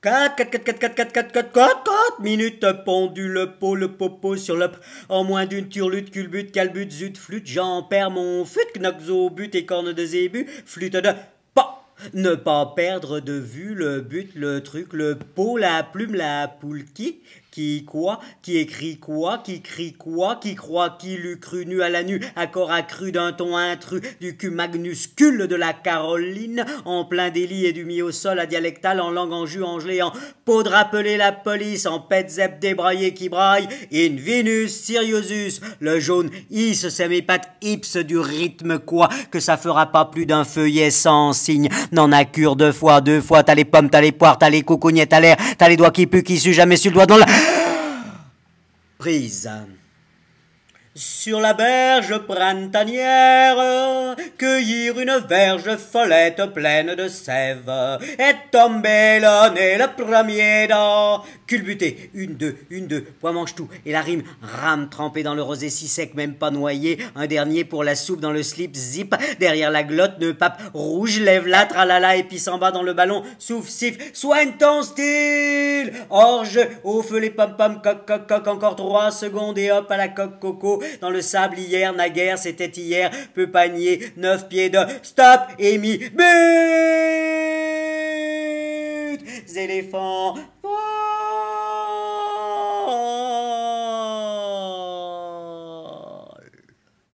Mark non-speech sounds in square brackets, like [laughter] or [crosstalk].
4, 4, 4, 4, 4, 4, 4, 4, 4, 4 minutes, pendule, pot, le popo sur le... En moins d'une turlute, culbute, calbute, zut, flûte, j'en perds mon fut, knox but but, corne de zébu, flûte de... Ne pas perdre de vue le but, le truc, le pot, la plume, la poule qui, qui quoi, qui écrit quoi, qui crie quoi, qui croit qui l'eût cru nu à la nu, accord accru d'un ton intrus, du cul magnuscule de la Caroline, en plein délit et du mi au sol à dialectal, en langue en jus, en gelé, peau de rappeler la police, en petzep débraillé qui braille, in Venus siriusus, le jaune is c'est mes pattes hips du rythme quoi, que ça fera pas plus d'un feuillet sans signe, N'en a cure deux fois, deux fois, t'as les pommes, t'as les poires, t'as les coucougnettes à l'air, t'as les doigts qui puent, qui suent, jamais sur le doigt dans la... [gasps] Prise. Sur la berge printanière, cueillir une verge follette pleine de sève, et tomber le nez le premier d'or Culbuter, une, deux, une, deux, point mange tout, et la rime, rame trempée dans le rosé si sec, même pas noyé, un dernier pour la soupe dans le slip, zip, derrière la glotte, ne pape rouge, lève la, tralala, et puis s'en bas dans le ballon, souffle, siffle, soigne ton style, orge, au feu les pom-pom, coq, coq, coq, encore trois secondes, et hop, à la coque coco, dans le sable hier, naguère, c'était hier, peu panier, neuf pieds de stop, émis, but! Éléphants,